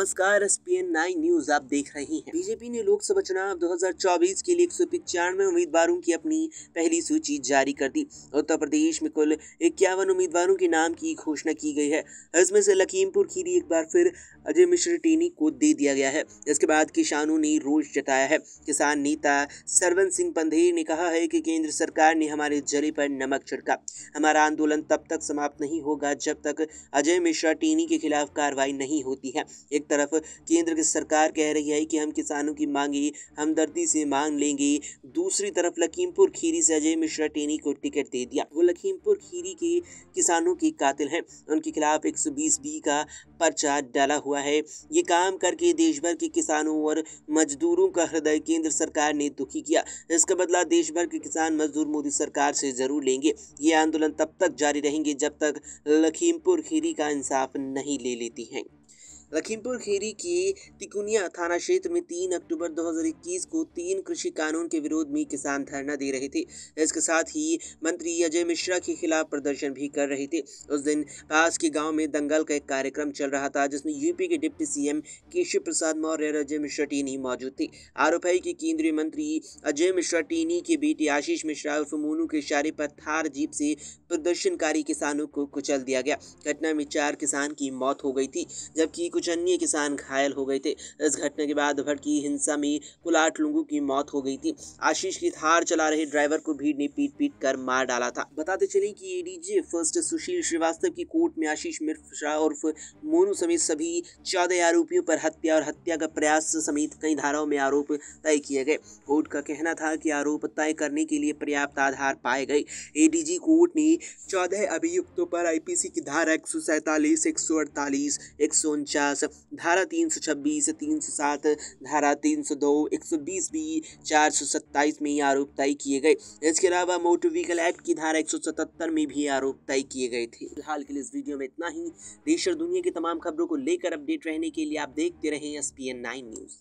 नमस्कार S P N nine news आप देख रहे हैं बीजेपी ने लोकसभा चुनाव 2024 के लिए एक सौ पिचानवे उम्मीदवारों की अपनी पहली सूची जारी कर दी उत्तर प्रदेश में कुल इक्यावन उम्मीदवारों के नाम की घोषणा की गई है इसमें से लखीमपुर खीरी एक बार फिर अजय मिश्र टीनी को दे दिया गया है इसके बाद किसानों ने रोष जताया है किसान नेता सरवन सिंह पंधेर ने कहा है कि केंद्र सरकार ने हमारे जले पर नमक छिड़का हमारा आंदोलन तब तक समाप्त नहीं होगा जब तक अजय मिश्रा टीनी के खिलाफ कार्रवाई नहीं होती है एक तरफ केंद्र की सरकार कह रही है कि हम किसानों की मांगे हमदर्दी से मांग लेंगे दूसरी तरफ लखीमपुर खीरी से अजय मिश्रा टेनी को टिकट दे दिया वो लखीमपुर खीरी के किसानों के कातिल हैं उनके खिलाफ एक बी का पर्चा डाला हुआ है ये काम करके देश भर के किसानों और मजदूरों का हृदय केंद्र सरकार ने दुखी किया इसका बदला देश भर के किसान मजदूर मोदी सरकार से जरूर लेंगे ये आंदोलन तब तक जारी रहेंगे जब तक लखीमपुर खीरी का इंसाफ नहीं ले लेती हैं लखीमपुर खीरी की तिकुनिया थाना क्षेत्र में 3 अक्टूबर 2021 को तीन कृषि कानून के विरोध में किसान धरना दे रहे थे इसके साथ ही मंत्री अजय मिश्रा के खिलाफ प्रदर्शन भी कर रहे थे उस दिन पास के गांव में दंगल का एक कार्यक्रम चल रहा था जिसमें यूपी के डिप्टी सीएम केशव प्रसाद मौर्य और अजय मिश्रा टीनी मौजूद थे आरोप है कि केंद्रीय मंत्री अजय मिश्रा टीनी के बेटे आशीष मिश्रा उर्फ मोनू के इशारे पर थार जीप से प्रदर्शनकारी किसानों को कुचल दिया गया घटना में चार किसान की मौत हो गई थी जबकि कुछ कुछ अन्य किसान घायल हो गए थे इस घटना के बाद भड़की हिंसा में कुल आठ लोगों की मौत हो गई थी आशीष की थार चला रहे ड्राइवर को भीड़ ने पीट पीट कर मार डाला था बताते चले कि एडीजे फर्स्ट सुशील श्रीवास्तव की कोर्ट में आशीष मिर्फा उर्फ मोनू समेत सभी चौदह आरोपियों पर हत्या और हत्या का प्रयास समेत कई धाराओं में आरोप तय किए गए कोर्ट का कहना था कि आरोप तय करने के लिए पर्याप्त आधार पाए गए एडीजी कोर्ट ने चौदह अभियुक्तों पर आईपीसी की धारा एक सौ सैंतालीस एक सौ अड़तालीस एक सौ उनचास पचास धारा तीन सौ छब्बीस तीन सौ सात धारा तीन सौ दो एक सौ बीस बी चार सौ सत्ताईस में ही आरोप तय किए गए इसके अलावा मोटर व्हीकल एक्ट की धारा एक सौ सतहत्तर में भी आरोप तय किए गए थे फिलहाल के लिए इस वीडियो में इतना ही देश और दुनिया की तमाम खबरों को लेकर अपडेट रहने के लिए आप देखते रहें S P N nine news